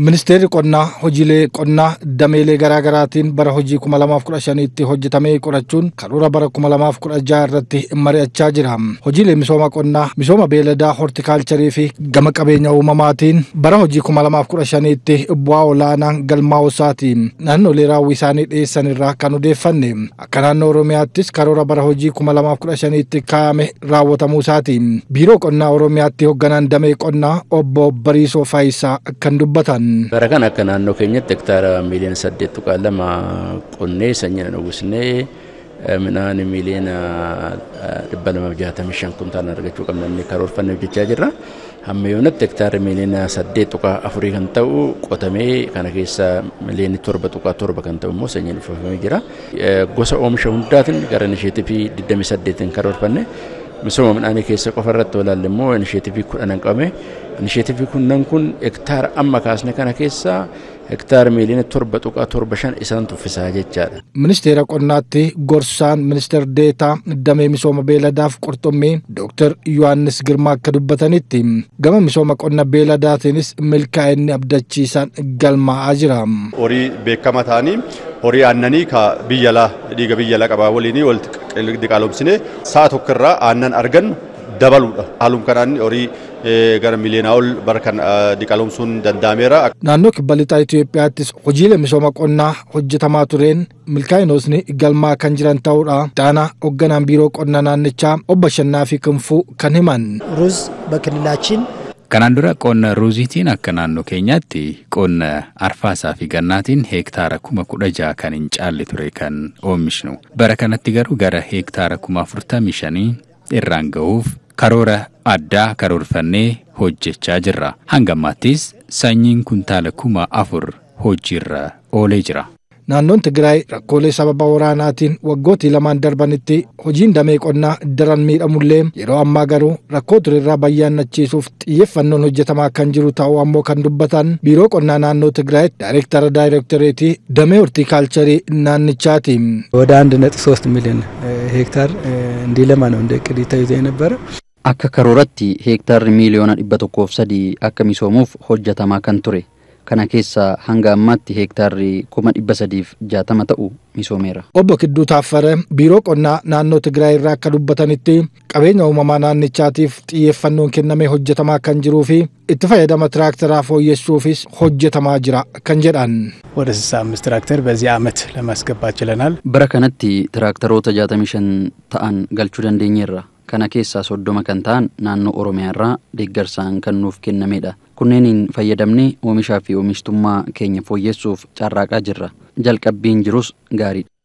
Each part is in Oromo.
Ministeerri qonnaa hojiilee qonnaa dameelee garaa garaatiin bara hojii 2015tti hojjetamee qorachuun karoora bara 2016 irratti mari'achaa jira. Hojiilee misooma qonnaa, misooma beeladaa, hortikaalcharii fi gama qabeenya uumamaatiin bara hojii 2015tti bu'aa olaanaa galmaa isaati. Naannolee raawwii isaanii dhiyeessan irraa kan odeeffanne. Akka naannoo Oromiyaattis karoora bara hojii 2015tti kaa'ame raawwatamuu isaatiin Biiroo qonnaa Oromiyaatti hoogganaan damee qonnaa obbo Bariisoo Faayisaa kan dubbatan. Bara kan akka naannoo keenyatti hektaara miiliyoona saddeet tuqaa lama qonnee sanyiin uwwisnee midhaan miiliyoona dhibba lamaaf jaatamii shan kuntaalan argachuu qabna inni karoorfanne hojjechaa jirra. Hamma yoonatti hektaara miiliyoona saddeet tuqaa afurii kan ta'u qotamee kana keessa miiliyoona torba tuqaa torba kan ta'u immoo sanyiin uffifamee jira. Gosa oomisha hundaatiin garan isheetii fi 28 karoorfanne. misoma midhaanii keessa qofa irratti olaalla immoo inishiyetiivii kudhanan qabame. Inishiyetiivii kunneen kun hektaara amma kaasne kana keessaa hektaar miiliyoona torba tuqaa torba shan isaan tuffisaa jechaadha. Ministeera qonnaatti gorsaan ministeer deetaa damee misooma beeladaaf qorxommii Dr. Yohaannis Girmaa akka dubbatanitti gama misooma qonna beeladaatiinis milkaa'inni abdachiisaan galmaa'aa jira. Horii beekama ta'anii horii aannanii ka biyya laa dhiiga biyya laa qabaa waliinii walitti diqaalomsine sa'a tokkorraa aannan argannu dabaluudha. Haalum kanaan horii gara miliyoona ol bara kan diqaloomsuun danda'ameera. Naannoo kibba lixaa Itoophiyaattis hojiilee misooma qonnaa hojjetamaa tureen milkaa'inoosni galmaa kan jiran ta'uudha. Daanaa hoogganaan biiroo qonnaa naannichaa obbo Shannaa fi Kinfuu kan himan. Ruuz bakililaachiin. Kanaan dura qonna ruuziitiin akka naannoo keenyaatti qonna arfaasaa fi gannaatiin heektaara kuma kudha jaha kan hin caalle ture kan oomishnu. Bara kanatti garuu gara heektaara kuma afurtamii shanii irraan ga'uuf karoora addaa karoorfannee hojjechaa jirra. Hanga ammaattis sanyiin kuntaala kuma afur hojiirra oolee jira. Naannoon Tigraay rakkoolee sababa waraanaatiin waggootii lamaan darbanitti hojiin damee qonnaa daran miidhamullee yeroo ammaa garuu rakkoo turerraa bayyaannachiisuuf xiyyeeffannoon hojjetamaa kan jiru ta'uu ammoo kan dubbatan biiroo qonnaa naannoo Tigraay daayireektara daayireektoreetii damee hortiikaalcharii naannichaatiin. ወደ አንድ ነጥብ ሶስት ሚሊዮን ሄክታር እንዲለማ ነው እንደ እቅድ ተይዞ የነበረ Akka karooratti heektaarri miiliyoona dhibba tokkoof sadii akka misoomuuf hojjetamaa kan ture. Kana keessa hanga ammaatti heektaarri kuma dhibba sadiif jaatama ta'u misoomeera. Obbo Kidduu Taaffare biiroo qonnaa naannoo Tigraay irraa akka dubbatanitti qabeenya uumamaa naannichaatiif xiyyeeffannoon kenname hojjetamaa kan jiruu fi itti fayyadama tiraakteraa fooyyessuufis hojjetamaa jira kan jedhan. ወደ 65 ትራክተር በዚህ ዓመት ለማስገባት Bara kanatti tiraaktaroota jaatamii shan ta'an galchuu dandeenyeerra. kana keessaa soddoma kan ta'an naannoo Oromiyaa irraa deeggarsaan kan nuuf kennamedha. Kunneeniin fayyadamnee oomishaa fi oomishtummaa keenya fooyyessuuf carraaqaa jirra. Jalqabbiin jirus gaariidha.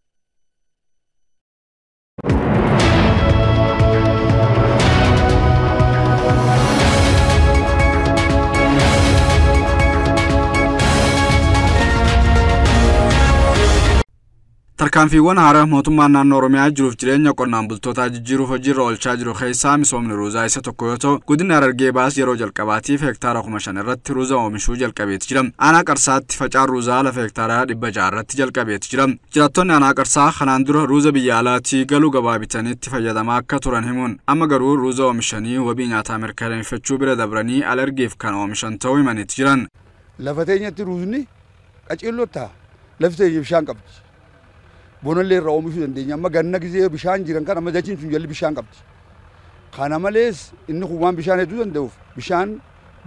tarkaanfiiwwan haaraa mootummaa naannoo oromiyaa jiruuf jireenya qonnaan bultootaa jijjiiruuf hojiirra oolchaa jiru keessaa misoomni ruuzaa isa tokko yoo ta'u godina harargee baas yeroo jalqabaatiif heektaara kuma shan irratti ruuza oomishuu jalqabeeti jira aanaa qarsaatti facaan ruuzaa lafa heektaara dhibba jaha irratti jalqabeeti jira jiraattonni aanaa qarsaa kanaan dura ruuza biyya alaatii galuu gabaa bitaniitti fayyadamaa akka turan himuun amma garuu ruuza oomishanii wabii nyaataa mirkaneeffachuu bira dabranii alargeef kan oomishan ta'uu himaniiti jiran lafa teenyatti ruuzni qaciilloo ta'a lafti bishaan qabdi bonallee irraa oomishuu dandeenya. Amma ganna gisee bishaan jiran kana amma dachiin sun jalli bishaan qabdi. Kana malees inni kun waan bishaan hedduu danda'uuf bishaan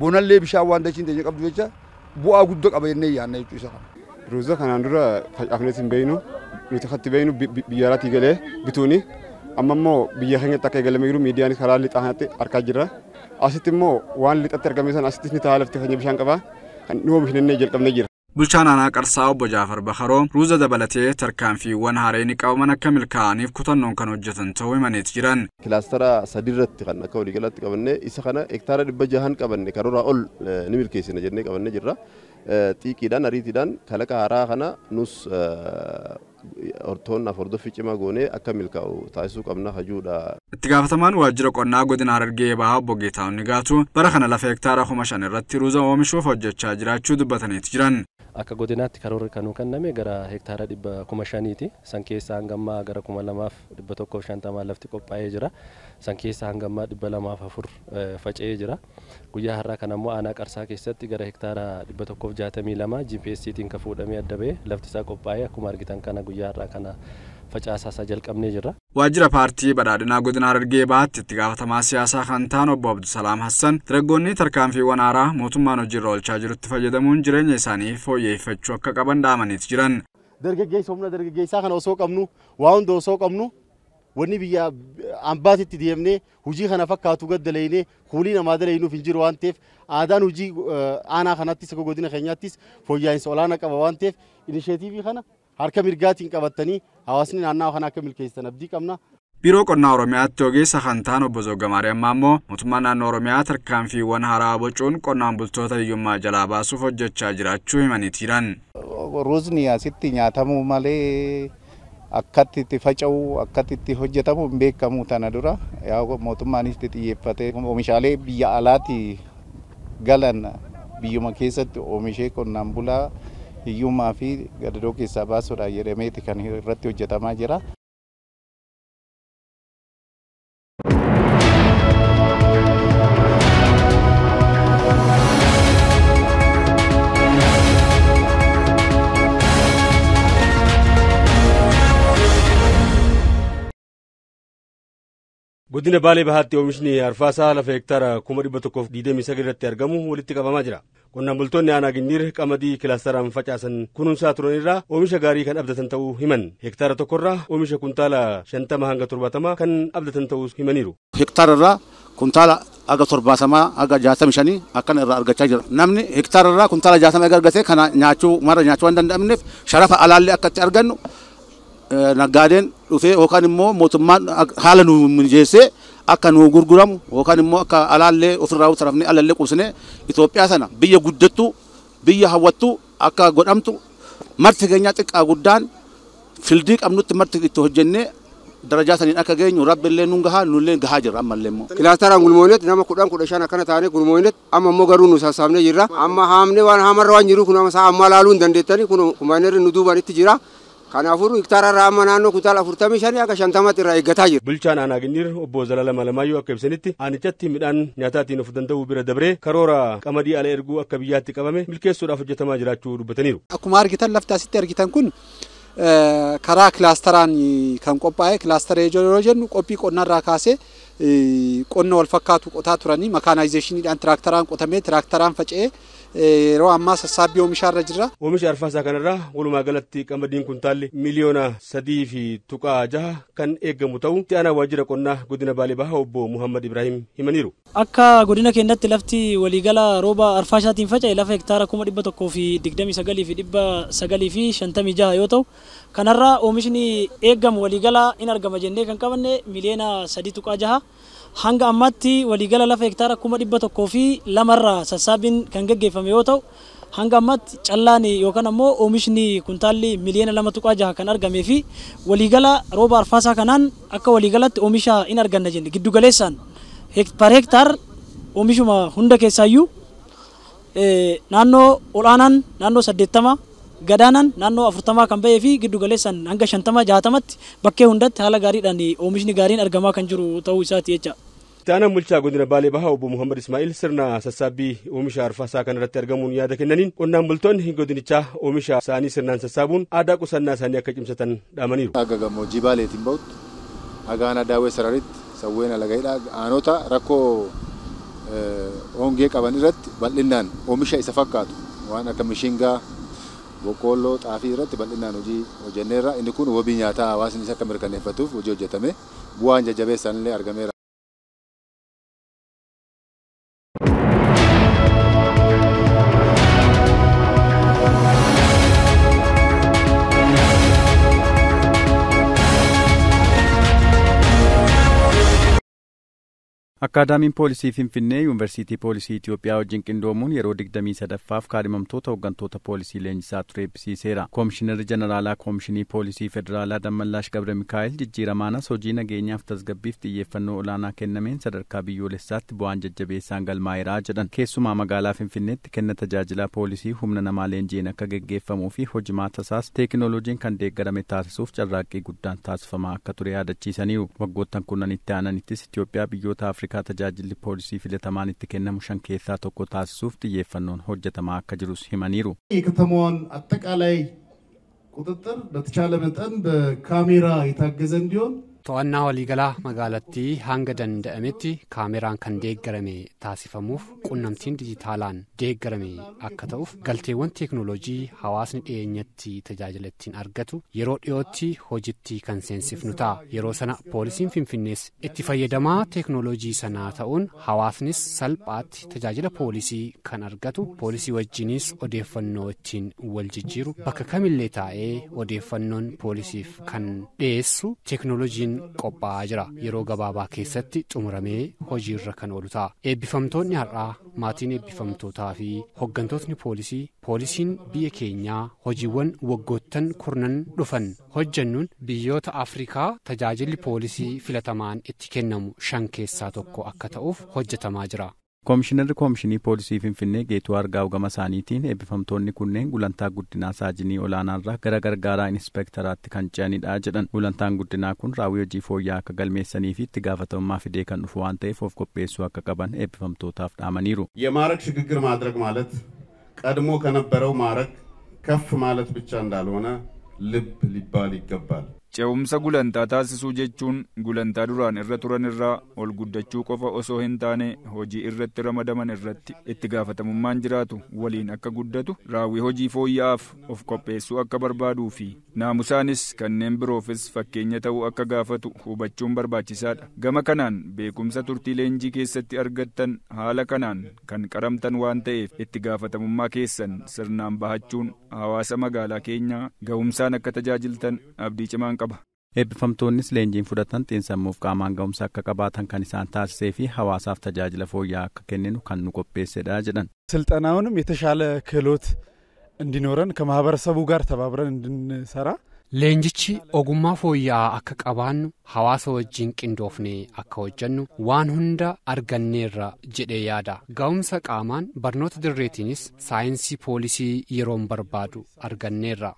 bonallee bishaan waan dachiin dandeenya qabdu jecha bu'aa guddoo qaba jennee yaadna jechuu isa kana. Ruuza kanaan dura facaafnees hin beeynu nuti katti beeynu biyya alaatii galee bituuni amma immoo biyya keenyatti akka eegalame jiru miidiyaan karaa lixaa kanatti argaa jirra. Asitti immoo waan lixatti argame sana asittis ni ta'a lafti keenya bishaan qaba kan nu oomishne jennee jalqabnee jira. bulchaanaan qarsaa obbo Jaafar Bakaroo ruuza dabalatee tarkaanfiiwwan hareen qabaman akka milkaa'aniif kutannoon kan hojjetan ta'uu himaniit jiran. Kilaastara sadiirratti kan akka walii galatti qabanne isa kana hektaara dhibba jahan qabanne karoora ol ni milkeessina jennee qabanne jirra. Xiiqiidhaan ariitiidhaan kalaqa haaraa kana nus hortoon afordoffi cimaa goonee akka milkaa'u taasisuu qabna hajuudha. Itti gaafatamaan waajjira qonnaa godina Harargee bahaa obbo Geetaawun Nigaatu bara kana lafa hektaara kuma shan irratti ruuza oomishuuf hojjechaa jiraachuu dubbataniit jiran. akka godinaatti karoorri kanuu kenname gara hektaara dhibba kuma San keessaa hangammaa gara kuma lafti qophaa'ee jira. San keessaa hangammaa dhibba lamaaf e, faca'ee jira. Guyyaa har'aa kan immoo aanaa qarsaa keessatti gara hektaara dhibba gps jaatamii lama GPStiin kan fuudhamee adda ba'ee lafti isaa qophaa'ee akkuma argitan kana guyyaa har'aa kana facaasaa isaa jalqabnee jirra. Waajjira paartii badhaadhinaa godina Harargee Bahaatti itti gaafatamaa siyaasaa kan ta'an obbo Abdusalaam Hassan dargaggoonni tarkaanfii wanaaraa mootummaan hojiirra oolchaa jirutti fayyadamuun jireenya isaanii fooyyeffachuu akka qaban dhaamaniit jiran. Dargaggeessa humna dargaggeessaa kana osoo qabnu waa hunda osoo qabnu wanni biyya ambaatitti deemnee hujii kana fakkaatu gad dalaynee kuulii namaa dalaynuuf hin jiru waan ta'eef aadaan hujii aanaa kanattis akka godina keenyaattis fooyya'insa olaanaa qaba waan ta'eef inisheetiivii kana harka mirgaatiin qabatanii hawaasni naannawaa kana akka milkeessan abdii qabna. Biiroo Qonnaa Oromiyaatti ogeessa kan ta'an obbo Zogga Maariyaammaa immoo mootummaan naannoo Oromiyaa tarkaanfiiwwan haaraa bocuun qonnaan bultoota hiyyummaa jalaa baasuuf hojjechaa jiraachuu himanii himaniitiran. Ruuzni asitti nyaatamu malee akkatti itti faca'u akkatti itti hojjetamu hin beekamu tana dura mootummaanis xiyyeeffate oomishaalee biyya alaati galan biyyuma keessatti oomishee qonnaan bulaa hiyyummaa fi gadadoo keessaa baasuudhaan jedhameeti kan irratti hojjetamaa jira. Godina Baalee Bahaatti oomishni arfaasaa lafa hektaara kuma dhibba tokkoof diidamii irratti argamu walitti qabamaa jira. Qonnaan bultoonni aanaa ginyiir qamadii kilaastaraan facaasan kunuunsaa turan irraa oomisha gaarii kan abdatan ta'uu himan. Hektaara tokkorraa oomisha kuntaala shantama hanga torbaatamaa kan abdatan ta'uu himaniiru. Hektaara irraa kuntaala aga torbaatamaa aga jaatami shanii akkana irraa argachaa jira. Namni hektaara irraa kuntaala jaatama aga argatee kana nyaachuu mara nyaachuu waan danda'amneef sharafa alaallee akka itti argannu nagaadeen dhufee yookaan immoo mootummaan haala nu mijeessee akka nuu gurguramu yookaan immoo akka alaallee ofirraa sarafne alallee qubsine Itoophiyaa sana biyya guddattu biyya hawwattu akka godhamtu marti keenyaa xiqqaa guddaan fildii qabnutti marti itti hojjennee darajaa saniin akka geenyu rabbillee nuun gahaa nullee gahaa jirra ammallee immoo. Kilaasteraan gulmoonet nama kudhan kudha shan akkana taane gulmoonet amma immoo garuu nu sassaabnee jirra amma haamne waan haamarra waan jiru kun amma isaa amma ilaaluu hin dandeettani kun kumaayinerri nu duubaan itti jira. Kanaafuu hektaara raamaa naannoo kutaala afurtamii shanii akka shantamatti irraa eeggataa jira. Bulchaan Anaaginiir obbo Zalaalama Lammaayyoo akka ibsanitti aanichatti midhaan nyaataatiin of danda'uu bira dabree karoora qamadii ala erguu akka biyyaatti qabame milkeessuudhaaf hojjetamaa jiraachuu dubbataniiru. Akkuma argitan lafti asitti argitan kun karaa kilaasteraan kan qophaa'e kilaasteree yeroo jennu qophii qonnarraa kaasee qonna wal fakkaatu qotaa turanii makaanaayizeeshiniidhaan tiraaktaraan qotamee tiraaktaraan faca'ee yeroo ammaa sassaabbii irra jirra. Oomisha arfaasaa kanarraa walumaa galatti qamadiin kuntaalli miliyoona sadii fi tuqaa jaha kan eegamu ta'u itti aanaa waajjira qonnaa godina Baalee Bahaa obbo Muhammad ibraahim himaniiru. Akka godina keennatti lafti waliigala rooba arfaashaatiin faca'e lafa hektaara kuma dhibba tokkoo fi digdami sagalii fi dhibba sagalii fi shantamii jaha yoo ta'u kanarraa oomishni eegamu waliigalaa in argama jennee kan qabanne miliyoona sadii tuqaa jaha. hanga ammaatti waliigala lafa hektaara kuma dhibba tokkoo fi lamarraa sassaabiin kan gaggeeffame yoo ta'u hanga ammaatti callaan yookaan ammoo oomishni kuntaalli miliyoona lama tuqaa jaha kan argamee fi waliigala rooba arfaasaa kanaan akka waliigalatti oomisha in arganna jenne giddugaleessaan par hektaar oomishuma hunda keessaayyuu naannoo olaanaan naannoo saddeettama gadaanaan naannoo afurtamaa kan ba'ee fi giddu galeessaan hanga shantamaa jaatamatti bakkee hundatti haala gaariidhaan oomishni gaariin argamaa kan jiru ta'uu isaati jecha. Itti bulchaa godina Baalee Bahaa obbo Muhammad Ismaa'il sirna sassaabbii oomisha arfaasaa kana irratti argamuun yaada kennaniin qonnaan bultoonni godinichaa oomisha isaanii sirnaan sassaabuun aadaa qusannaa isaanii akka cimsatan dhaamaniiru. Akka gammoojjii Baaleetiin ba'utti hagaana daawwee sararitti sawween alagaidha aanota rakkoo hongee qaban irratti bal'inaan oomisha isa fakkaatu waan akka mishingaa boqqoolloo xaafii irratti bal'inaan hojii hojjenneerra. Inni kun wabii nyaataa hawaasni isa akka mirkaneeffatuuf hojii hojjetame bu'aan jajjabeessaan illee argameera. Akkaadaamiin Poolisii Finfinnee Yuunivarsiitii Poolisii Itoophiyaa wajjin qindoomuun yeroo digdamii sadaffaaf kaadhimamtoota hooggantoota poolisii leenjisaa ture ebbisiiseera. Koomishinari jenaraalaa Koomishinii Poolisii Federaalaa Dammallaash Gabre Mikaa'el jijjiiramaanas hojii nageenyaaf tasgabbiif xiyyeeffannoo olaanaa kennameen sadarkaa biyyoolessaatti bu'aan jajjabeessaan galmaa'eeraa jedhan. Keessumaa magaalaa Finfinneetti kenna tajaajilaa poolisii humna namaa leenjiin akka geggeeffamuu fi hojii maatasaas teekinooloojiin kan deeggarame taasisuuf carraaqqii guddaan taasifamaa akka ture yaadachiisaniiru. Waggoottan aananittis kaa tajaajilli poolisii filatamaan itti kennamu shan keessaa tokko taasisuuf xiyyeeffannoon hojjetamaa akka jirus himaniiru. የከተማዋን አጠቃላይ ቁጥጥር በተቻለ መጠን በካሜራ የታገዘ እንዲሆን to'annaa waliigalaa magaalattii hanga danda'ametti kaameraan kan deeggarame taasifamuuf qunnamtiin dijitaalaan deeggarame akka ta'uuf galteewwan teeknooloojii hawaasni dhiyeenyatti tajaajila ittiin argatu yeroo dhiyootti hojiitti kan seensifnu ta'a yeroo sana poolisiin finfinnees itti fayyadamaa teeknooloojii sanaa ta'uun hawaasnis salphaatti tajaajila poolisii kan argatu poolisii wajjinis odeeffannoo ittiin wal jijjiiru bakka kamillee taa'ee odeeffannoon poolisiif kan dhiyeessu teeknoolojiin. qophaa'aa jira yeroo gabaabaa keessatti xumuramee hojiirra kan oolu ta'a eebbifamtoonni har'aa maatiin eebbifamtootaa fi hoggantootni poolisii poolisiin biyya keenyaa hojiiwwan waggoottan kurnan dhufan hojjannuun biyyoota afrikaa tajaajilli poolisii filatamaan itti kennamu shan keessaa tokko akka ta'uuf hojjetamaa jira. Koomishinarri koomishinii Poolisii Finfinnee Geetuu Argaa ogama isaaniitiin eebbifamtoonni kunneen gulantaa guddinaa saajinii irraa gara gargaaraa inspektaraatti kan ce'anidha jedhan. Gulantaan guddinaa kun raawwii hojii fooyya'aa akka galmeessanii fi itti gaafatamummaa fidee kan dhufu waan ta'eef of qopheessuu akka qaban eebbifamtootaaf dhaamaniiru. የማዕረግ ሽግግር ማድረግ ማለት ቀድሞ ከነበረው ማዕረግ ከፍ ማለት ብቻ እንዳልሆነ ልብ ሊባል Ce'umsa gulantaa taasisuu jechuun gulantaa duraan irra turan irraa ol guddachuu qofa osoo hin taane hojii irratti ramadaman irratti itti gaafatamummaan jiraatu waliin akka guddatu raawwii hojii fooyya'aaf of qopheessuu akka barbaaduu fi naamusaanis kanneen biroofis fakkeenya ta'uu akka gaafatu hubachuun barbaachisaadha. Gama kanaan beekumsa turtii leenjii keessatti argattan haala kanaan kan qaramtan waan ta'eef itti gaafatamummaa keessan sirnaan bahachuun hawaasa magaalaa keenyaa ga'umsaan akka tajaajiltan abdii cimaan qaba. Eebbifamtoonnis leenjiin fudhatan xiinsammuuf qaamaan ga'umsa akka qabaatan kan isaan taasisee fi hawaasaaf tajaajila fooyya'aa akka kenninu kan nu qopheessedha jedhan. ስልጠናውንም የተሻለ ክህሎት sabuu ከማህበረሰቡ tabaabiran indin saraa. Leenjichi ogummaa fooyya'aa akka qabaannu hawaasa wajjin qindoofnee akka hojjannu waan hunda arganneerra jedhee yaada. Ga'umsa qaamaan barnoota dirreetiinis saayinsii poolisii yeroon barbaadu arganneerra.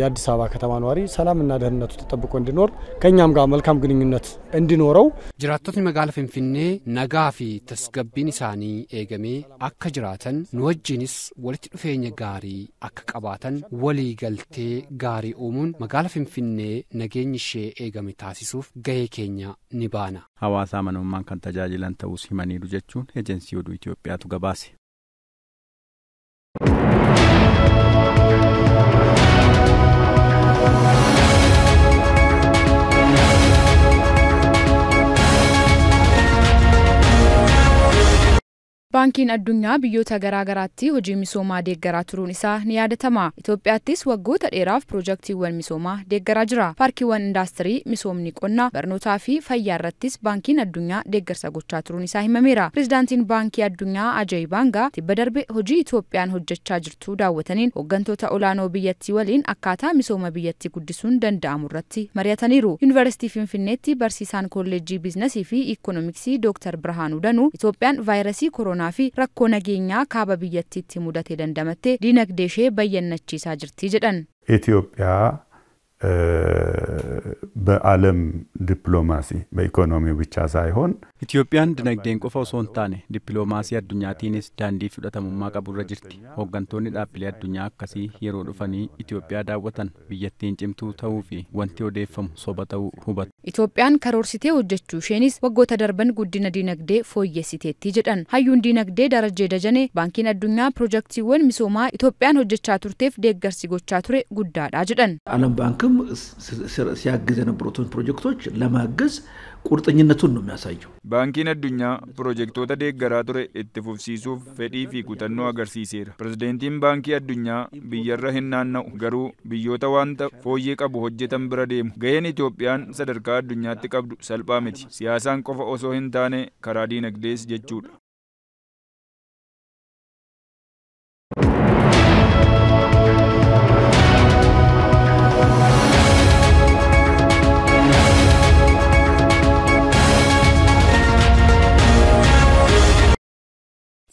የአዲስ አበባ ከተማ ነዋሪ ሰላምና ደህንነቱ ተጠብቆ እንዲኖር ከእኛም ጋር መልካም ግንኙነት እንዲኖረው Jiraattotni magaala finfinnee nagaa fi tasgabbiin isaanii eegamee akka jiraatan nu wajjinis walitti dhufeenya gaarii akka qabaatan walii galtee gaarii uumuun. gaala Finfinnee nageenyi ishee eegame taasisuuf gahee keenya ni baana. Hawaasaa manummaan kan tajaajilan ta'us himaniiru jechuun ejensii oduu Itoophiyaatu gabaase. Baankiin addunyaa biyyoota garaa garaatti hojii misoomaa deeggaraa turuun isaa ni yaadatama. Itoophiyaattis waggoota dheeraaf piroojektiiwwan misoomaa deeggaraa jira. Paarkiiwwan indaastirii, misoomni qonnaa, barnootaa fi fayyaa irrattis baankiin addunyaa deeggarsa gochaa turuun isaa himameera. Pireezidaantiin Baankii Addunyaa Ajay Baangaa tibba darbe hojii Itoophiyaan hojjechaa jirtu daawwataniin hooggantoota olaanoo biyyattii waliin akkaataa misooma biyyattii guddisuun danda'amu irratti mari'ataniiru. Yuunivarsiitii Finfinneetti barsiisaan kolleejjii biizinasii fi iikoonomiksii Dooktar Birhaanuu Danuu Itoophiyaan vaayirasii koronaa boqonnaa fi rakkoo nageenyaa kaaba biyyattiitti mudate dandamatte dinagdee ishee bayyannachiisaa jirti jedhan. በዓለም ዲፕሎማሲ በኢኮኖሚ ብቻ ሳይሆን ኢትዮጵያን ድነግዴን ቆፋ ሶ ሆንታኔ ዲፕሎማሲ አዱኛቲንስ ዳንዲ ፍጠተሙማ ቀቡረ ጅርቲ ሆገንቶኒ ዳብሌ አዱኛ አካሲ የሮ ኢትዮጵያ ዳወተን ብየቴን ጭምቱ ተውፊ ወንቲ ኦዴፈሙ ሶበተው ሁበት ኢትዮጵያን ከሮርሲቴ ወጀቹ ሼኒስ ወጎ ተደርበን ጉዲነ ዲነግዴ ፎየ ሲቴቲ ጅደን ሀዩን ዲነግዴ ደረጀ ደጀኔ ባንኪን አዱኛ ፕሮጀክቲወን ሚሶማ ኢትዮጵያን ወጀቻ ቱርቴፍ ደገርሲ ቱሬ ጉዳዳ ጅደን አለም ባንክም መንግስትም ሲያግዝ የነበሩትን ፕሮጀክቶች ለማገዝ ቁርጠኝነቱን ነው የሚያሳየው። ባንኪን አዱኛ ፕሮጀክቶታ ደገራ ቱረ እት ፉፍሲሱፍ ፌዲ ፊ ኩተኖ አገርሲሴራ። ፕሬዝደንቲን ባንኪ አዱኛ ብየራ ሂናናኡ ገሩ ብዮተ ዋንተ ፎዬ ቀቡ ሆጀተን ብረ ደሙ ገየን ኢትዮጵያን ሰደርካ አዱኛ ትቀብዱ ሰልጳ ምቲ ሲያሳን ቆፈ ኦሶ ህንታኔ ከራዲ ነግዴስ diinagdees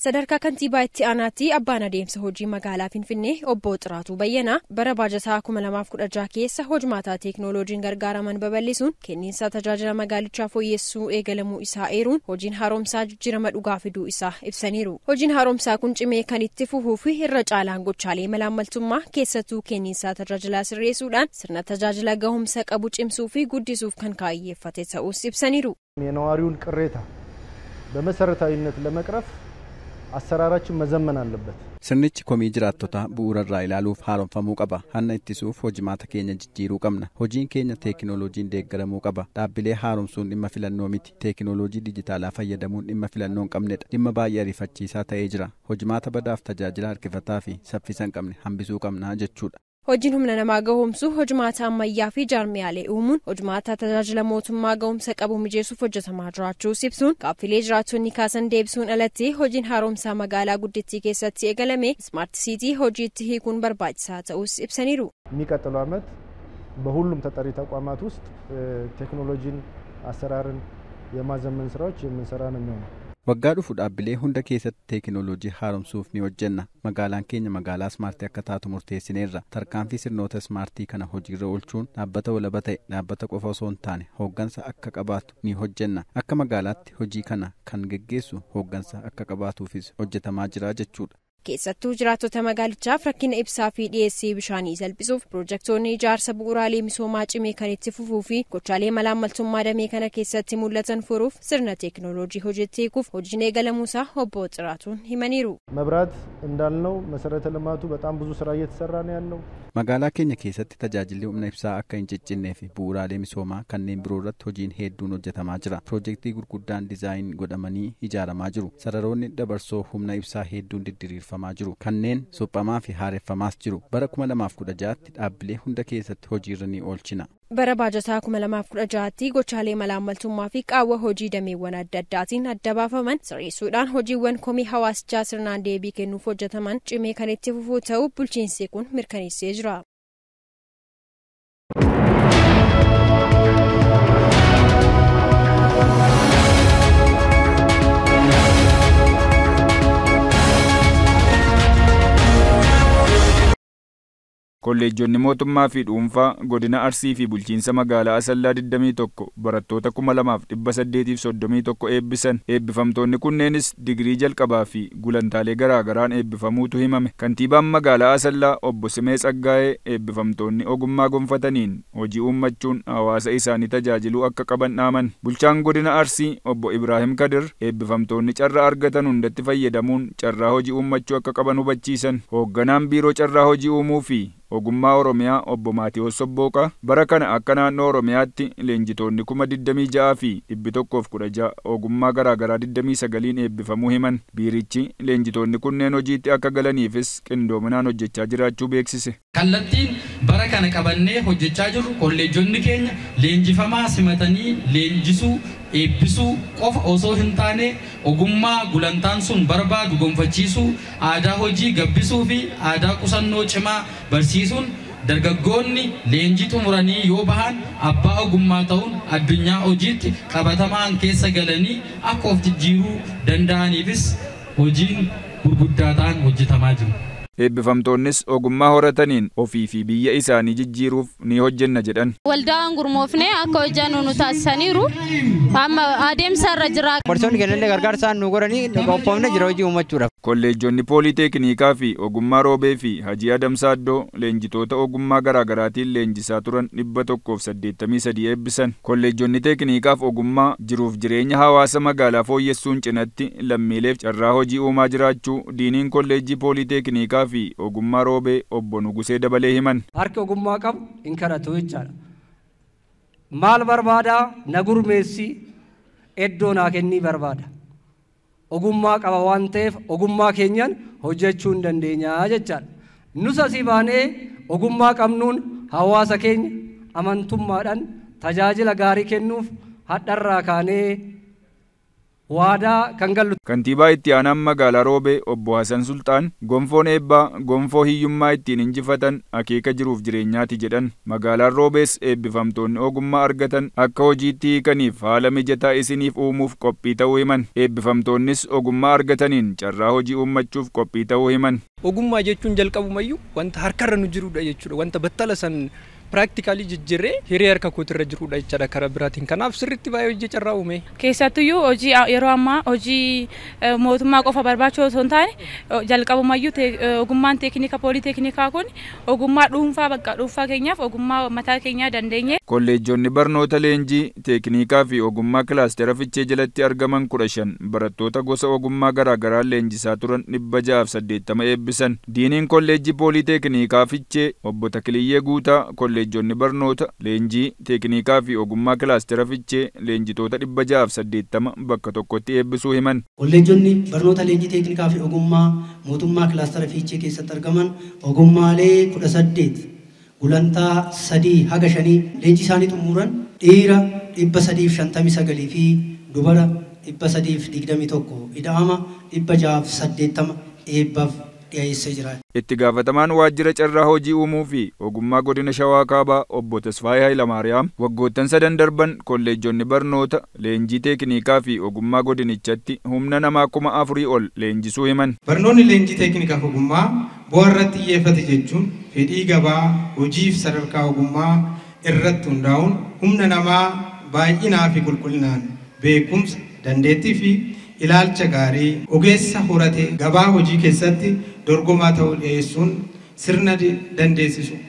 sadarkaa kantiibaa itti aanaatti abbaan adeemsa hojii magaalaa finfinnee obbo xiraatuu bayyanaa bara baajataa 2016 keessa maataa teeknooloojiin gargaaraman babal'isuun kenniinsa tajaajila magaalichaa fooyyessuu eegalamuu isaa eeruun hojiin haaromsaa jijjiirama dhugaa fiduu isaa ibsaniiru hojiin haaromsaa kun cimee kan itti fufuu fi irra caalaan gochaalee malaamaltummaa keessattuu kenniinsaa tajaajilaa sirreessuudhaan sirna tajaajila gahumsa qabu cimsuu fi guddisuuf kan kaayyeeffate ta'us ibsaniiru አሰራራችን መዘመን አለበት። Sirnichi komii jiraattota irraa ilaaluuf haaromfamuu qaba. Hanna ittisuuf hojimaata keenya jijjiiruu qabna. Hojiin keenya teekinooloojiin deeggaramuu qaba. Dhaabbilee haaromsuun dhimma filannoo miti. Teekinooloojii dijitaalaa fayyadamuun dhimma filannoon qabne qabnedha. Dhimma baay'ee ariifachiisaa ta'ee jira. Hojimaata badaaf tajaajila harkifataa fi saffisa hin qabne hambisuu qabna jechuudha. Hojiin humna namaa gahoomsuu hojmaataa ammayyaa fi jaarmiyaalee uumuun hojmaataa tajaajila mootummaa gahoomsa qabu mijeessuuf hojjetamaa jiraachuus ibsuun kaaffilee jiraattonni kaasan deebisuun alatti hojiin haaromsaa magaalaa guddittii keessatti eegalame ismaart siitii hojiitti hiikuun barbaachisaa ta'us ibsaniiru. የሚቀጥለው ዓመት በሁሉም ተጠሪ ተቋማት ውስጥ ቴክኖሎጂን አሰራርን የማዘመን ስራዎች የምንሰራ ነው የሚሆነው Waggaa dhufu dhaabbilee hunda keessatti teekinooloojii haaromsuuf ni hojjenna. Magaalaan keenya magaalaa ismaartii akka taatu murteessineerra. Tarkaanfii sirnoota ismaartii kana hojiirra oolchuun dhaabbata walaba ta'e dhaabbata qofa osoo hin taane hooggansa akka qabaatu ni hojjenna. Akka magaalaatti hojii kana kan geggeessu hooggansa akka qabaatuufis hojjetamaa jira jechuudha. keessattuu jiraattota magaalichaaf rakkina ibsaa fi dhiyeessii bishaanii salphisuuf piroojektonni ijaarsa bu'uuraalee misoomaa cimee kan itti fufuu fi gochaalee malaammaltummaa damee kana keessatti mul'atan furuuf sirna teeknoolojii hojjetti eeguuf hojiin eegalamuusaa obbo Xiraatuun himaniiru. መብራት እንዳልነው መሰረተ ልማቱ በጣም buzuu ስራ እየተሰራ ነው magaalaa keenya keessatti tajaajilli humna ibsaa akka hin ciccinnee fi bu'uuraalee misoomaa kanneen biroo irratti hojiin hedduun hojjetamaa jira piroojektii gurguddaan dizaayin godhamanii ijaaramaa jiru sararoonni dabarsoo humna ibsaa hedduun mijeeffamaa jiru kanneen suphamaa fi haareffamaas jiru bara 2016tti dhaabbilee hunda keessatti hojiirra ni oolchina. bara baajataa 2016tti gochaalee malaammaltummaa fi qaawwa hojii dameewwan adda addaatiin adda baafaman sirreessuudhaan hojiiwwan komii hawaasichaa sirnaan deebii kennuuf hojjetaman cimee kan itti fufuu ta'u bulchiinsee kun mirkaneessee jira. Kolleejjonni mootummaa fi dhuunfaa godina Arsii fi bulchiinsa magaalaa Asallaa 21 barattoota eebbisan. Eebbifamtoonni kunneenis digrii jalqabaa fi gulantaalee garaagaraan eebbifamuutu himame. Kantiibaan magaalaa Asallaa Obbo Simee Tsaggaa'ee eebbifamtoonni ogummaa gonfataniin hojii uummachuun hawaasa isaanii tajaajiluu akka qaban dhaaman. Bulchaan godina Arsii Obbo Ibraahim Kadir eebbifamtoonni carraa argatan hundatti fayyadamuun carraa hojii uummachuu akka qaban hubachiisan. Hoogganaan Biiroo Carraa Hojii Uumuu fi Ogummaa Oromiyaa obbo Maatiyoos Sobbooqa bara kana akka naannoo Oromiyaatti leenjitoonni kuma 26 fi 116 ogummaa garaagaraa 29 eebbifamuu himan. Biirichi leenjitoonni kunneen hojiitti akka galaniifis qindoominaan hojjechaa jiraachuu beeksise. Kallattiin bara kana qabannee hojjechaa jiru kolleejjonni keenya leenjifamaa simatanii leenjisuu eebbisuu qofa osoo hin taane ogummaa gulantaan sun barbaadu gonfachiisuu aadaa hojii gabbisuu fi aadaa qusannoo cimaa barsiisuun dargaggoonni leenjii xumuranii yoo bahan abbaa ogummaa ta'uun addunyaa hojiitti qabatamaan keessa galanii akka of jijjiiruu danda'aniifis hojiin gurguddaa ta'an hojjetamaa jiru. eebbifamtoonnis ogummaa horataniin ofii fi biyya isaanii jijjiiruuf ni hojjenna jedhan. Waldaa gurmoofnee akka hojjannu nu taasisaniiru amma adeemsa irra jira. Barsiisonni kennillee gargaarsaan nu godhanii qophoofne jira hojii uumachuudhaaf. Kolleejoonni Pooliteekniikaa fi Ogummaa Roobee fi Hajii Adamsaaddoo leenjitoota ogummaa garaagaraatiin leenjisaa turan dhibba tokkoof saddeettamii sadii eebbisan. Kolleejjonni Teekniikaaf Ogummaa jiruuf jireenya hawaasa magaalaa fooyyessuun cinatti lammiileef carraa hojii uumaa jiraachuu diiniin Kolleejjii Pooliteekniikaa fi Ogummaa Roobee obbo Nugusee dabalee himan. Harki ogummaa qabu hin kadhatu jechaadha. Maal barbaada na gurmeessi iddoo naa kennii barbaada. ogummaa qaba waan ta'eef ogummaa keenyaan hojjechuu hin dandeenyaa jechaadha. nusa asii baanee ogummaa qabnuun hawaasa keenya amantummaadhaan tajaajila gaarii kennuuf hadharraa kaanee waadaa kan gallu. Kantiibaa itti aanaan magaalaa Roobee obbo Hasan Sultaan gonfoon eebbaa gonfoo hiyyummaa ittiin injifatan akeeka jiruuf jireenyaati jedhan. Magaalaan Roobees eebbifamtoonni ogummaa argatan akka hojiitti hiikaniif haala mijataa isiniif uumuuf qophii ta'uu himan. Eebbifamtoonnis ogummaa argataniin carraa hojii uummachuuf qophii ta'uu himan. Ogummaa jechuun jalqabumayyuu wanta harkarra nu jirudha jechuudha wanta battala san ፕራክቲካሊ ጅጅሬ ሂሪየር ከኩትረ ጅሩ ዳይቻለ ከረብራቲን ከናፍ ስርቲ ባዮ እጅ ጨራው ሜ ከሳትዩ ኦጂ የሮ ኦጂ ሞቱማ ቆፋ በርባቾ ሶንታኒ ጃልቀቡ ማዩ ኦጉማን ቴክኒካ ፖሊ ቴክኒካ ኩን ኦጉማ ዱንፋ በቃ ዱንፋ ከኛፍ ኦጉማ መታ ከኛ ደንደኘ ኮሌጆኒ በርኖተ ሌንጂ ቴክኒካ ፊ ኦጉማ ክላስተር ፍቼ ጀለቲ አርገመን ኩረሸን በረቶተ ጎሰ ኦጉማ ገራገራ ሌንጂ ሳቱረን ንበጃፍ ሰዴተመ ኤብሰን ዲኒን ኮሌጅ ፖሊ ቴክኒካ ፍቼ ኦቦ ተክልዬ ጉታ ኮሌ Kolleejjonni barnoota, leenjii, teeknikaa fi ogummaa kilaastera fichee leenjitoota dhibba ja'aaf saddeettama bakka tokkotti eebbisuu himan. Kolleejjonni barnoota leenjii teeknikaa fi ogummaa mootummaa kilaastera fichee keessatti argaman ogummaalee kudha saddeet gulantaa sadii haga shanii leenjii isaanii xumuran dhiira dhibba sadii fi shantamii sagalii fi dubara dhibba sadii fi digdamii tokko ida'ama dhibba ja'aaf saddeettama eebbaaf Itti gaafatamaan waajjira carraa hojii uumuu fi ogummaa godina Shawaa Kaabaa obbo Tasfaayee Hayilamaariyaam waggoottan sadan darban kolleejonni barnoota leenjii teeknikaa fi ogummaa godinichatti humna namaa kuma afurii ol leenjisuu himan. Barnoonni leenjii fi ogummaa bu'aa irratti xiyyeeffate jechuun fedhii gabaa hojiif sadarkaa ogummaa irratti hundaa'uun humna namaa baay'inaa fi qulqullinaan beekumsa dandeettii fi ilaalcha gaarii ogeessa horate gabaa hojii keessatti dorgomaa ta'uu dhiyeessuun sirna dandeessisu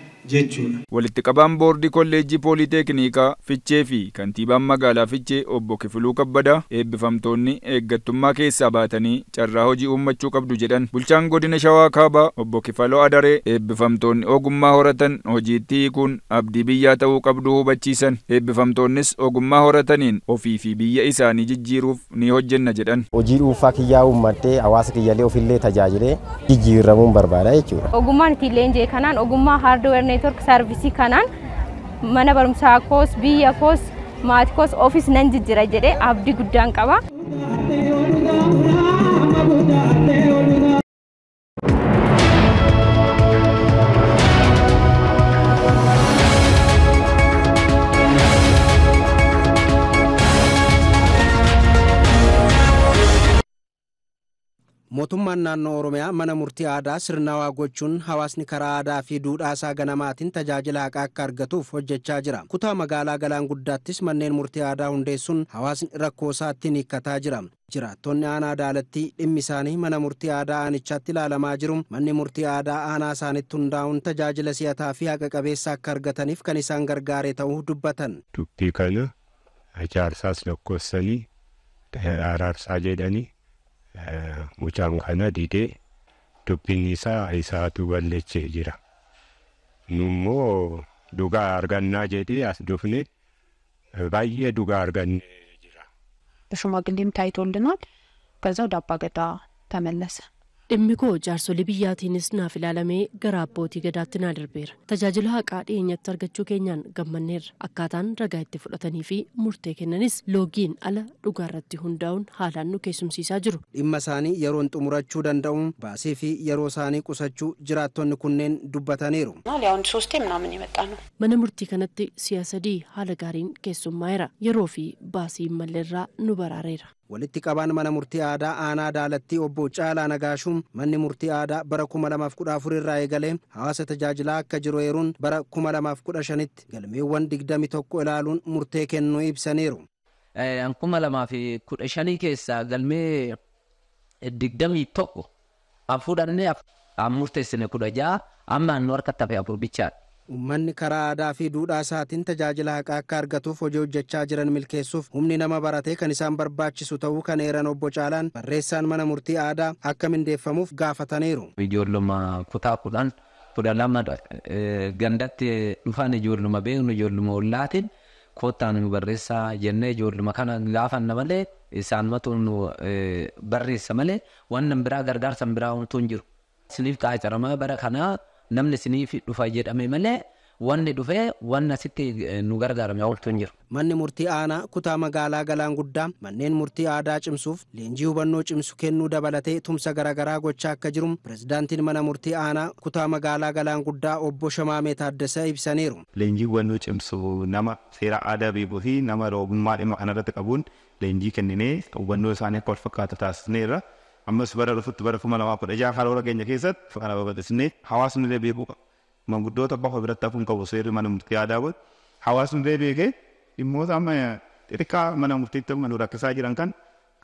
Walitti qabaan boordii kolleejjii Pooliteekniikaa Fichee fi kantiibaan magaalaa Fichee obbo Kifiluu Kabbadaa eebbifamtoonni eeggattummaa keessaa baatanii carraa hojii uummachuu qabdu jedhan. Bulchaan godina Shawaa Kaabaa obbo Kifaloo Adaree eebbifamtoonni ogummaa horatan hojiitti kun abdii biyyaa ta'uu qabdu hubachiisan. Eebbifamtoonnis ogummaa horataniin ofii fi biyya isaanii jijjiiruuf ni hojjenna jedhan. Hojii dhuufaa kiyyaa uummattee hawaasa kiyyaalee ofillee tajaajilee jijjiiramuun barbaada jechuudha. Ogummaan neetwork saarvisii kanaan mana barumsaa koos biyya koos maatii koos ofiis nan jijjira jedhee abdii guddaan qaba. mootummaan naannoo oromiyaa mana murtii aadaa sirnaawaa gochuun hawaasni karaa aadaa fi duudhaa isaa ganamaatiin tajaajila haqaa akka argatuuf hojjechaa jira kutaa magaalaa galaan guddaattis manneen murtii aadaa hundeessuun hawaasni rakkoosaatti hiikkataa jira jiraattonni aanaa daalattii dhimmi isaanii mana murtii aadaa aanichaatti ilaalamaa jiru manni murtii aadaa aanaa isaanitti hundaa'uun tajaajila si'ataa fi haqa qabeessa akka argataniif kan isaan gargaaree ta'uu dubbatan. dubbii kana araarsaa jedhanii Mucaan kana didee dubbinni isaa isaa atuu wallachee jira. nummoo dugaa argannaa jedhee as dhufnee baay'ee dugaa arganne jira. Ashuma gindiin taayit ol dunaan gargaaruudhaaf abbaa gadaa Dhimmi koo jaarsolii biyyaatiinis naaf ilaalamee gara abbootii gadaatti naa darbeera. Tajaajila haqaa dhiyeenyatti argachuu keenyaan gammanneerra. Akkaataan ragaa itti fudhatanii fi murtee kennanis loogiin ala dhugaa irratti hundaa'uun haalaan nu keessumsiisaa jiru. Dhimma isaanii yeroon xumurachuu danda'uun baasii fi yeroo isaanii qusachuu jiraattonni kunneen dubbataniiru. Mana murtii kanatti siyaasadii sadii haala gaariin keessummaa'eera. Yeroo fi baasii malleerraa nu baraareera. walitti qabaan mana murtii aadaa aanaa daalatti obbo Caalaa Nagaashuun manni murtii aadaa bara 2014 irraa eegalee hawaasa tajaajilaa akka jiru heruun bara 2015tti galmeewwan 21 ilaaluun murtee kennuu ibsaniiru. 2015 eh, keessa galmee 21 fudhannee murteessine 16 amma nu harkatti hafe afur bichaadha. Uummanni karaa aadaa fi duudhaa isaatiin tajaajila haqaa akka argatuuf hojii hojjechaa jiran milkeessuuf humni nama baratee kan isaan barbaachisu ta'uu kan eeran obbo Caalaan barreessaan mana murtii aadaa akka mindeeffamuuf gaafataniiru. Ijoolluma kutaa kudhan kudha lama e, gandatti dhufan ijoolluma beeknu ijoolluma ollaatiin kottaan nu barreessaa jennee ijoolluma kana laafanna malee isaanumatu e, barreessa malee wannan biraa gargaarsan biraa utuu jiru. Isiniif taa'ee bara kanaa. namni isiniif dhufa jedhame malee wanni dhufee wanna asitti eh, nu gargaarame ooltu hin jiru. Manni murtii aanaa kutaa magaalaa Galaan Guddaa manneen murtii aadaa cimsuuf leenjii hubannoo cimsu kennuu dabalatee tumsa garaagaraa gochaa akka jiru pirezidaantiin mana murtii aanaa kutaa magaalaa Galaan Guddaa obbo Shamaamee Taaddasee ibsaniiru. Leenjii hubannoo cimsu nama seera aadaa beekuu fi nama ogummaa dhimma irratti qabuun leenjii kenninee hubannoo isaanii akka wal fakkaatu taasisneerra. ammas bara dhufutti bara kuma lamaa kudha jaha afaan warra keenya keessatti kana babal'isnee hawaasni illee beekuu qaba. Manguddoota qofa biratti hafuu qabu seerri mana murtii aadaa godhu hawaasni illee beekee dhimmoota amma xixiqqaa mana murtiitti amma nu rakkisaa jiran kan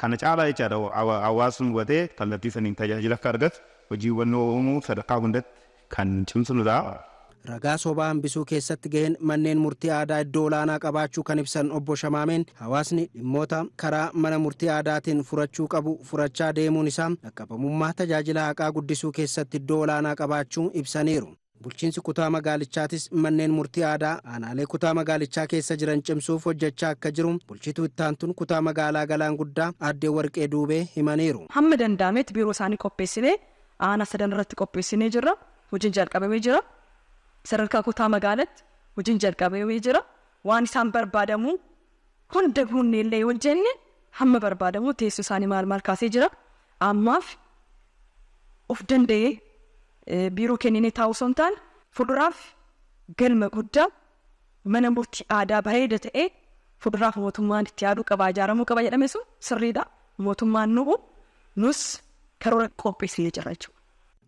kana caalaa jechaadha hawaasni hubatee kallattii saniin tajaajila akka argatu hojiiwwan uumuu sadarkaa hundatti kan cimsinudha. ragaa sobaa hambisuu keessatti ga'een manneen murtii aadaa iddoo olaanaa qabaachuu kan ibsan obbo Shamaameen hawaasni dhimmoota karaa mana murtii aadaatiin furachuu qabu furachaa deemuun isaa dhaqqabamummaa tajaajila haqaa guddisuu keessatti iddoo olaanaa qabaachuu ibsaniiru. bulchiinsi kutaa magaalichaatis manneen murtii aadaa aanaalee kutaa magaalichaa keessa jiran cimsuuf hojjechaa akka jiru bulchituu ittaantuun kutaa magaalaa galaan guddaa aaddee warqee duubee himaniiru. hamma danda'ametti biiroo isaanii qopheessinee aanaa sadan irratti qopheessinee jirra hojiin jalqabamee jira sararkaa kutaa magaalaatti hojiin jalqabee jira waan isaan barbaadamuu hunda guunne illee yoo jenne hamma barbaadamuu teessoo isaanii maal maal kaasee jira ammaaf of danda'ee biiroo kenninee taa'u osoo hin fuduraaf galma guddaa mana murtii aadaa bareeda ta'e fuduraaf mootummaan itti yaaduu qabaa ijaaramuu qaba jedhame sun sirriidha mootummaan nu'u nus karoora qopheessee jira jechuudha.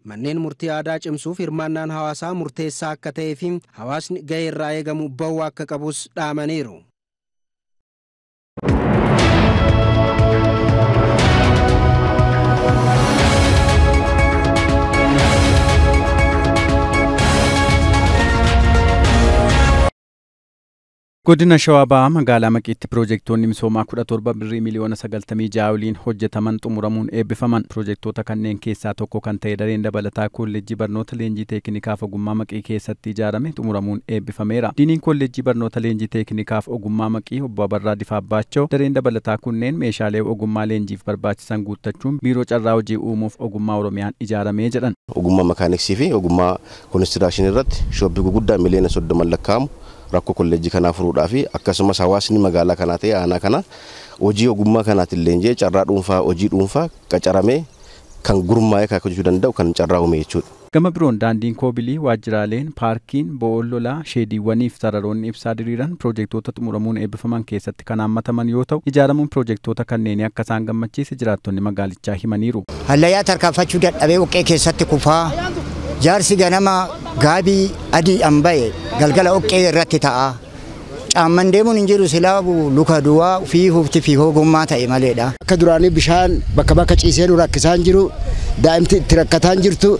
manneen murtii aadaa cimsuuf hirmaannaan hawaasaa murteessaa akka ta'ee fi hawaasni ga'ee irraa eegamu bawwa akka qabus dhaamaniiru. Godina Shawaa Ba'aa magaalaa Maqiitti piroojeektoonni misoomaa kudha torba birrii miliyoona sagaltamii ja'a waliin hojjetaman xumuramuun eebbifaman. Piroojeektoota kanneen keessaa tokko kan ta'e dareen dabalataa kolleejjii barnoota leenjii teekinikaaf ogummaa maqii keessatti ijaarame xumuramuun eebbifameera. Diiniin kolleejjii barnoota leenjii teekinikaaf ogummaa maqii obbo Abarraa Difaaf Baachoo dareen dabalataa kunneen meeshaalee ogummaa leenjiif barbaachisan guuttachuun biiroo carraa hojii uumuuf ogummaa Oromiyaan ijaaramee jedhan. Ogummaa makaaniksii fi ogummaa konistiraakshinii irratti shobbii guguddaa miliyoona soddoman lakkaa'amu rakkoo kolleejjii kanaa furuudhaa fi akkasumas hawaasni magaalaa kanaa ta'e aanaa kana hojii ogummaa kanaatillee jee carraa dhuunfaa hojii dhuunfaa qacaramee kan gurmaa'ee kaakajuu danda'u kan carraa uume jechuudha. Gama biroon daandiin koobilii waajjiraaleen paarkiin bo'oon lolaa sheediiwwanii sararoonni ibsaa diriiran piroojektoota xumuramuun eebbifaman keessatti kan haammataman yoo ta'u ijaaramuun piroojektoota kanneenii akka isaan gammachiise jiraattonni magaalichaa himaniiru. Hallayyaa tarkaanfachuu dadhabee buqqee keessatti kufaa jarsi ganama gabi adi ambay baye galgala oqqee irratti ta'a. Caamman deemuun hin luka dua fi hufti fi hoogummaa ta'e maleedha. Akka duraanii bishaan bakka bakka ciisee nu rakkisaa hin jiru daa'imti itti rakkataa hin jirtu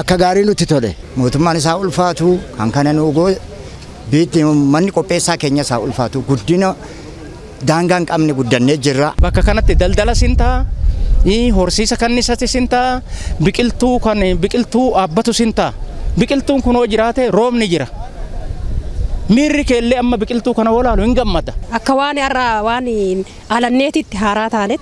akka gaarii nutti tole. Mootummaan isaa ulfaatu kan kana nuugoo biitti manni qopheessaa keenya isaa horsiisa kannisas isin ta'a biqiltuu kan biqiltuu dhaabbatu ta'a biqiltuun kunoo jiraate roobni jira. miirri keellee amma biqiltuu kana walaalu hin gammada. Akka waan har'a waan alanneetitti haaraa taanet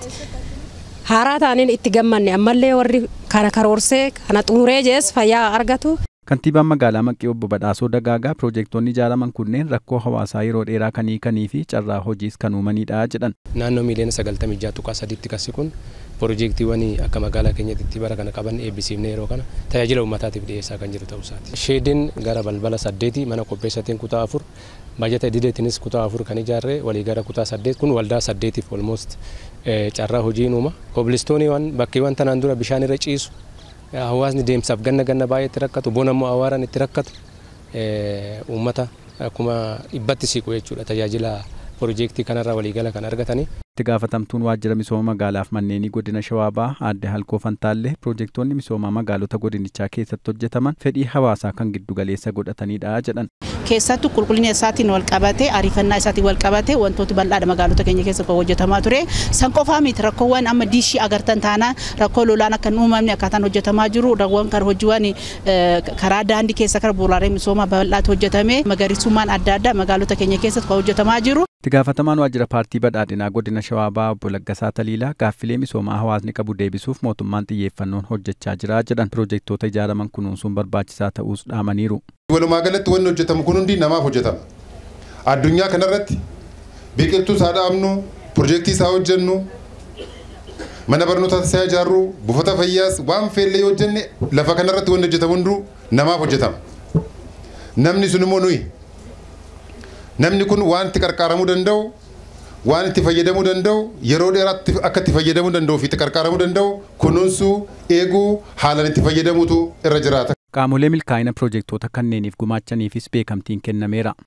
haaraa taaneen itti gammanne ammallee warri kana karoorsee kana xumuree jees fayyaa argatu Kantiibaan magaalaa Maqqii obbo Badhaasoo Dagaagaa piroojektonni ijaaraman kunneen rakkoo hawaasaa yeroo dheeraa kanii kanii fi carraa hojiis kan uumanidha jedhan. Naannoo miiliyoona sagaltamii ja'a tuqaa sadiitti kasi kun piroojektiiwwan akka magaalaa keenyatti bara kana qaban eebbisiifnee yeroo kana tajaajila uummataatiif dhiyeessaa kan jiru ta'uusaati. gara balbala mana qopheessateen kutaa afur bajata dideetinis kutaa afur kan ijaarre walii gara kutaa saddeet kun waldaa saddeetiif olmoost eh, carraa hojiin uuma. Kobilistoonii bakkeewwan tanaan dura bishaan irra ciisu hawaasni deemsaaf ganna ganna baay'eetti rakkatu bona ammoo awaaraan itti rakkatu uummata akkuma dhibbatti siqu jechuudha tajaajila piroojeektii kanarraa waliigala kan argatanii. itti gaafatamtuun waajjira misooma magaalaaf manneenii godina shawaabaa aadde halkoo fantaalle piroojeektoonni misoomaa magaalota godinichaa keessatti hojjetaman fedhii hawaasaa kan giddugaleessa godhatanidha jedhan. keessattuu qulqullina isaatiin wal qabatee ariifannaa isaatiin wal qabatee wantooti bal'aadha magaalota keenya keessa kan hojjetamaa ture. San qofaa miti rakkoowwan amma diishii agartan taanaa rakkoo lolaan akka hin uumamne akkaataan hojjetamaa jiru rakkoowwan kan hojiiwwan karaa daandii keessa karaa bu'uuraalee misoomaa bal'aatti hojjetame magariisummaan adda addaa magaalota keenya keessatti kan hojjetamaa jiru. itti gaafatamaan waajjira paartii badhaadhinaa godina shawaabaa obbo Laggasaa Taliilaa gaaffilee misoomaa hawaasni qabu deebisuuf mootummaan xiyyeeffannoon hojjechaa jira jedhan piroojektota ijaaraman kunuunsuun barbaachisaa ta'uus dhaamaniiru. Walumaa galatti wanni hojjetamu kun hundi namaaf hojjetama. Addunyaa kanarratti biqiltuu isaa dhaabnu, pirojektii isaa hojjennu, mana barnootaa isaa ijaarru, buufata fayyaas waan feellee hojjenne lafa kanarratti wanni hojjetamu hunduu namaaf hojjetama. Namni sun immoo nuyi. Namni kun waan itti qarqaaramuu danda'u, waan itti fayyadamuu danda'u, yeroo dheeraatti akka itti fayyadamuu danda'u fi itti qarqaaramuu danda'u kunuunsuu, eeguu, haalaan itti fayyadamuutu irra jiraata. Qaamolee milkaa'ina proojektoota kanneeniif gumaachaniifis beekamtiin kennameera.